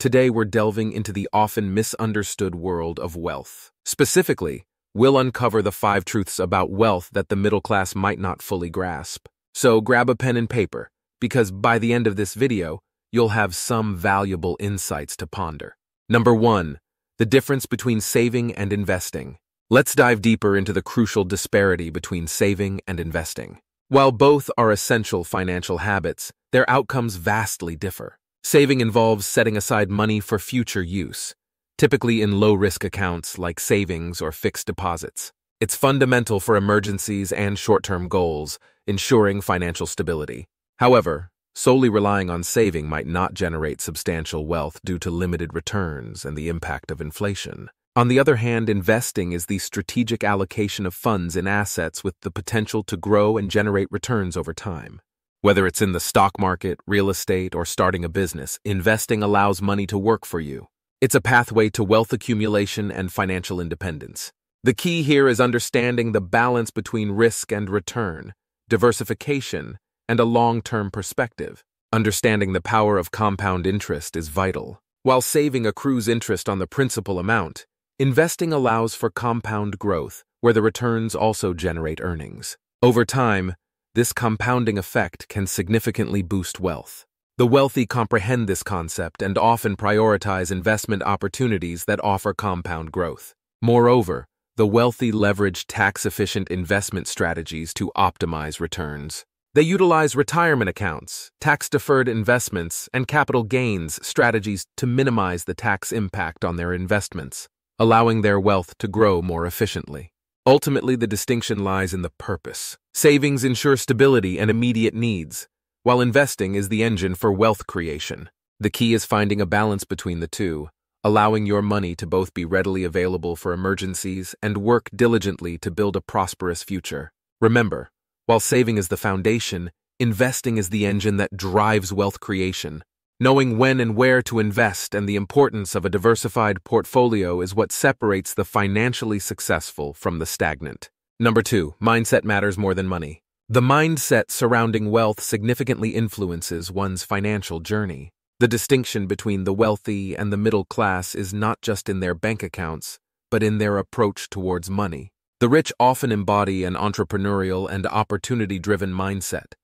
Today we're delving into the often misunderstood world of wealth. Specifically, we'll uncover the five truths about wealth that the middle class might not fully grasp. So grab a pen and paper, because by the end of this video, you'll have some valuable insights to ponder. Number 1. The difference between saving and investing. Let's dive deeper into the crucial disparity between saving and investing. While both are essential financial habits, their outcomes vastly differ. Saving involves setting aside money for future use, typically in low-risk accounts like savings or fixed deposits. It's fundamental for emergencies and short-term goals, ensuring financial stability. However, solely relying on saving might not generate substantial wealth due to limited returns and the impact of inflation. On the other hand, investing is the strategic allocation of funds in assets with the potential to grow and generate returns over time. Whether it's in the stock market, real estate, or starting a business, investing allows money to work for you. It's a pathway to wealth accumulation and financial independence. The key here is understanding the balance between risk and return, diversification, and a long-term perspective. Understanding the power of compound interest is vital. While saving accrues interest on the principal amount, investing allows for compound growth, where the returns also generate earnings. Over time, this compounding effect can significantly boost wealth. The wealthy comprehend this concept and often prioritize investment opportunities that offer compound growth. Moreover, the wealthy leverage tax-efficient investment strategies to optimize returns. They utilize retirement accounts, tax-deferred investments, and capital gains strategies to minimize the tax impact on their investments, allowing their wealth to grow more efficiently. Ultimately, the distinction lies in the purpose. Savings ensure stability and immediate needs, while investing is the engine for wealth creation. The key is finding a balance between the two, allowing your money to both be readily available for emergencies and work diligently to build a prosperous future. Remember, while saving is the foundation, investing is the engine that drives wealth creation. Knowing when and where to invest and the importance of a diversified portfolio is what separates the financially successful from the stagnant. Number two, mindset matters more than money. The mindset surrounding wealth significantly influences one's financial journey. The distinction between the wealthy and the middle class is not just in their bank accounts, but in their approach towards money. The rich often embody an entrepreneurial and opportunity driven mindset,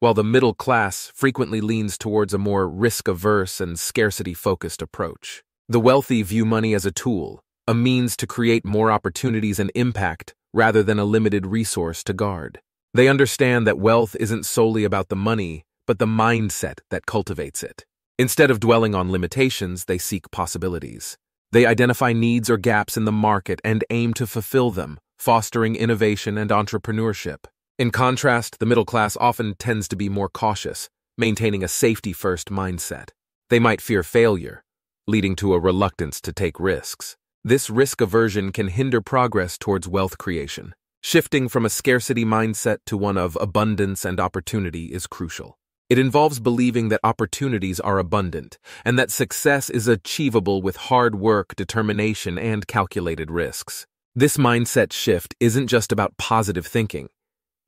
while the middle class frequently leans towards a more risk-averse and scarcity-focused approach. The wealthy view money as a tool, a means to create more opportunities and impact rather than a limited resource to guard. They understand that wealth isn't solely about the money, but the mindset that cultivates it. Instead of dwelling on limitations, they seek possibilities. They identify needs or gaps in the market and aim to fulfill them, fostering innovation and entrepreneurship. In contrast, the middle class often tends to be more cautious, maintaining a safety-first mindset. They might fear failure, leading to a reluctance to take risks. This risk aversion can hinder progress towards wealth creation. Shifting from a scarcity mindset to one of abundance and opportunity is crucial. It involves believing that opportunities are abundant and that success is achievable with hard work, determination, and calculated risks. This mindset shift isn't just about positive thinking.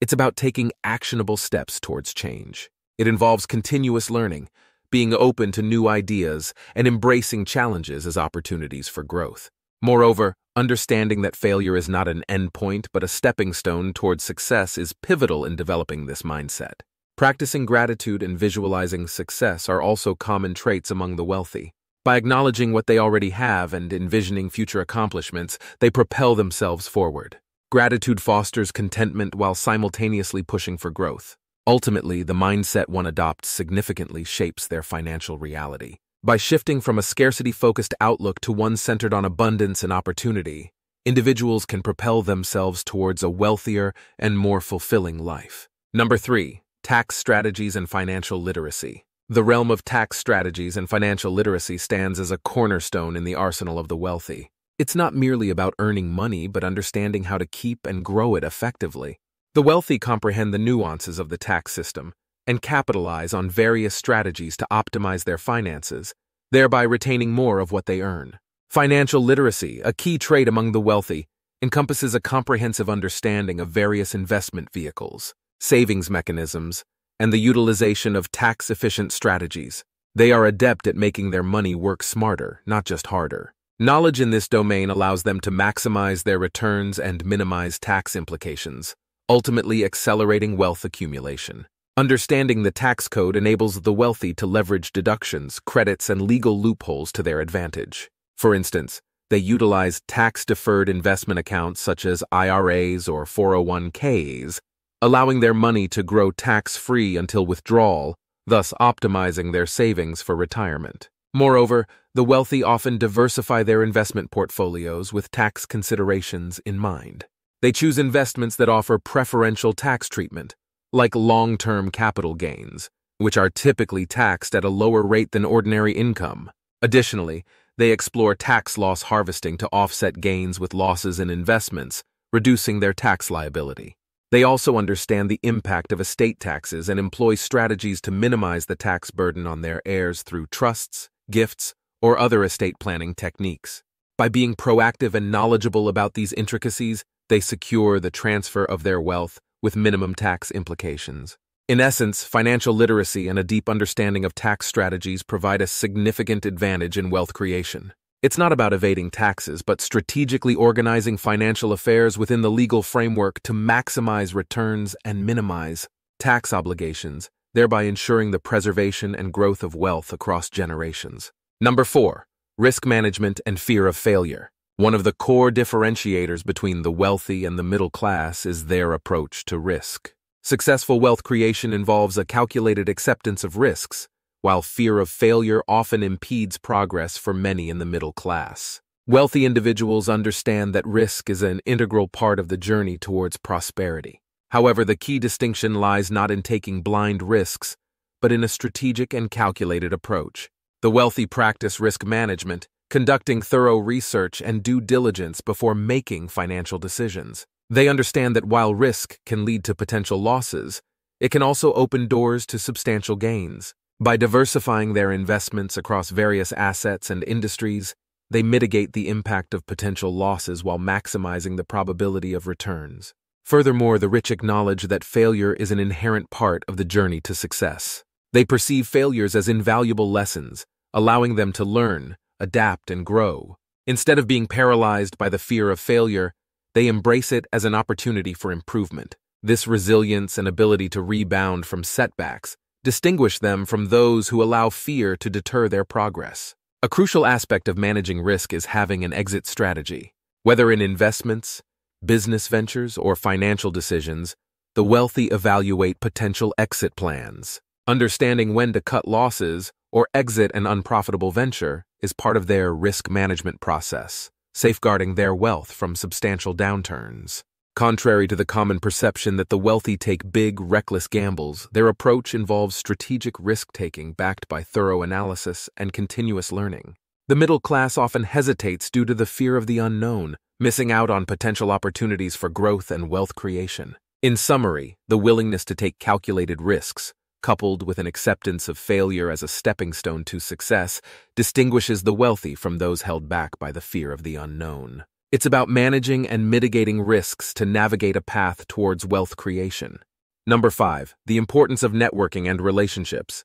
It's about taking actionable steps towards change. It involves continuous learning, being open to new ideas, and embracing challenges as opportunities for growth. Moreover, understanding that failure is not an endpoint but a stepping stone towards success is pivotal in developing this mindset. Practicing gratitude and visualizing success are also common traits among the wealthy. By acknowledging what they already have and envisioning future accomplishments, they propel themselves forward. Gratitude fosters contentment while simultaneously pushing for growth. Ultimately, the mindset one adopts significantly shapes their financial reality. By shifting from a scarcity-focused outlook to one centered on abundance and opportunity, individuals can propel themselves towards a wealthier and more fulfilling life. Number 3. Tax Strategies and Financial Literacy The realm of tax strategies and financial literacy stands as a cornerstone in the arsenal of the wealthy. It's not merely about earning money, but understanding how to keep and grow it effectively. The wealthy comprehend the nuances of the tax system and capitalize on various strategies to optimize their finances, thereby retaining more of what they earn. Financial literacy, a key trait among the wealthy, encompasses a comprehensive understanding of various investment vehicles, savings mechanisms, and the utilization of tax efficient strategies. They are adept at making their money work smarter, not just harder. Knowledge in this domain allows them to maximize their returns and minimize tax implications, ultimately accelerating wealth accumulation. Understanding the tax code enables the wealthy to leverage deductions, credits, and legal loopholes to their advantage. For instance, they utilize tax-deferred investment accounts such as IRAs or 401ks, allowing their money to grow tax-free until withdrawal, thus optimizing their savings for retirement. Moreover, the wealthy often diversify their investment portfolios with tax considerations in mind. They choose investments that offer preferential tax treatment, like long-term capital gains, which are typically taxed at a lower rate than ordinary income. Additionally, they explore tax loss harvesting to offset gains with losses in investments, reducing their tax liability. They also understand the impact of estate taxes and employ strategies to minimize the tax burden on their heirs through trusts, gifts, or other estate planning techniques. By being proactive and knowledgeable about these intricacies, they secure the transfer of their wealth with minimum tax implications. In essence, financial literacy and a deep understanding of tax strategies provide a significant advantage in wealth creation. It's not about evading taxes, but strategically organizing financial affairs within the legal framework to maximize returns and minimize tax obligations thereby ensuring the preservation and growth of wealth across generations. Number 4. Risk management and fear of failure. One of the core differentiators between the wealthy and the middle class is their approach to risk. Successful wealth creation involves a calculated acceptance of risks, while fear of failure often impedes progress for many in the middle class. Wealthy individuals understand that risk is an integral part of the journey towards prosperity. However, the key distinction lies not in taking blind risks, but in a strategic and calculated approach. The wealthy practice risk management, conducting thorough research and due diligence before making financial decisions. They understand that while risk can lead to potential losses, it can also open doors to substantial gains. By diversifying their investments across various assets and industries, they mitigate the impact of potential losses while maximizing the probability of returns. Furthermore, the rich acknowledge that failure is an inherent part of the journey to success. They perceive failures as invaluable lessons, allowing them to learn, adapt, and grow. Instead of being paralyzed by the fear of failure, they embrace it as an opportunity for improvement. This resilience and ability to rebound from setbacks distinguish them from those who allow fear to deter their progress. A crucial aspect of managing risk is having an exit strategy. Whether in investments, business ventures, or financial decisions, the wealthy evaluate potential exit plans. Understanding when to cut losses or exit an unprofitable venture is part of their risk management process, safeguarding their wealth from substantial downturns. Contrary to the common perception that the wealthy take big, reckless gambles, their approach involves strategic risk taking backed by thorough analysis and continuous learning. The middle class often hesitates due to the fear of the unknown, missing out on potential opportunities for growth and wealth creation. In summary, the willingness to take calculated risks, coupled with an acceptance of failure as a stepping stone to success, distinguishes the wealthy from those held back by the fear of the unknown. It's about managing and mitigating risks to navigate a path towards wealth creation. Number 5. The importance of networking and relationships.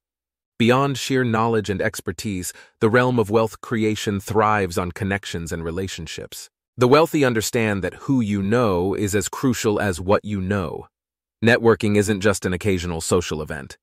Beyond sheer knowledge and expertise, the realm of wealth creation thrives on connections and relationships. The wealthy understand that who you know is as crucial as what you know. Networking isn't just an occasional social event.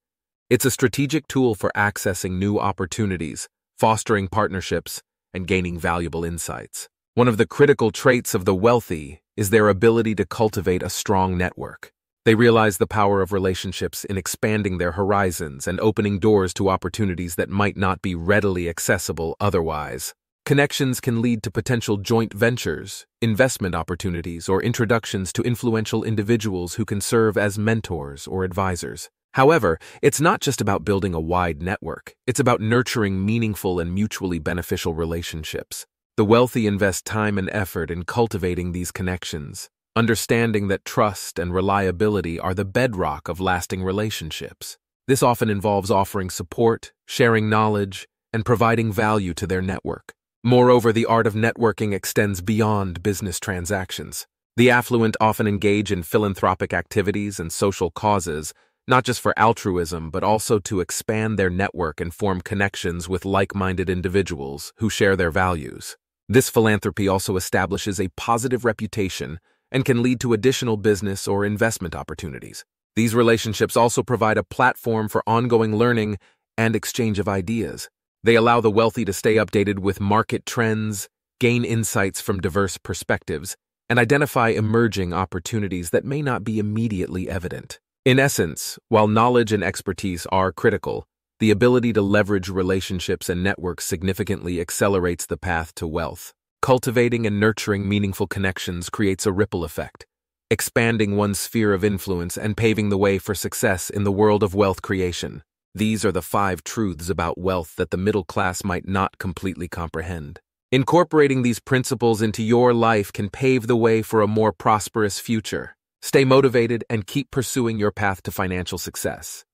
It's a strategic tool for accessing new opportunities, fostering partnerships, and gaining valuable insights. One of the critical traits of the wealthy is their ability to cultivate a strong network. They realize the power of relationships in expanding their horizons and opening doors to opportunities that might not be readily accessible otherwise. Connections can lead to potential joint ventures, investment opportunities, or introductions to influential individuals who can serve as mentors or advisors. However, it's not just about building a wide network, it's about nurturing meaningful and mutually beneficial relationships. The wealthy invest time and effort in cultivating these connections, understanding that trust and reliability are the bedrock of lasting relationships. This often involves offering support, sharing knowledge, and providing value to their network. Moreover, the art of networking extends beyond business transactions. The affluent often engage in philanthropic activities and social causes, not just for altruism, but also to expand their network and form connections with like-minded individuals who share their values. This philanthropy also establishes a positive reputation and can lead to additional business or investment opportunities. These relationships also provide a platform for ongoing learning and exchange of ideas. They allow the wealthy to stay updated with market trends, gain insights from diverse perspectives, and identify emerging opportunities that may not be immediately evident. In essence, while knowledge and expertise are critical, the ability to leverage relationships and networks significantly accelerates the path to wealth. Cultivating and nurturing meaningful connections creates a ripple effect, expanding one's sphere of influence and paving the way for success in the world of wealth creation. These are the five truths about wealth that the middle class might not completely comprehend. Incorporating these principles into your life can pave the way for a more prosperous future. Stay motivated and keep pursuing your path to financial success.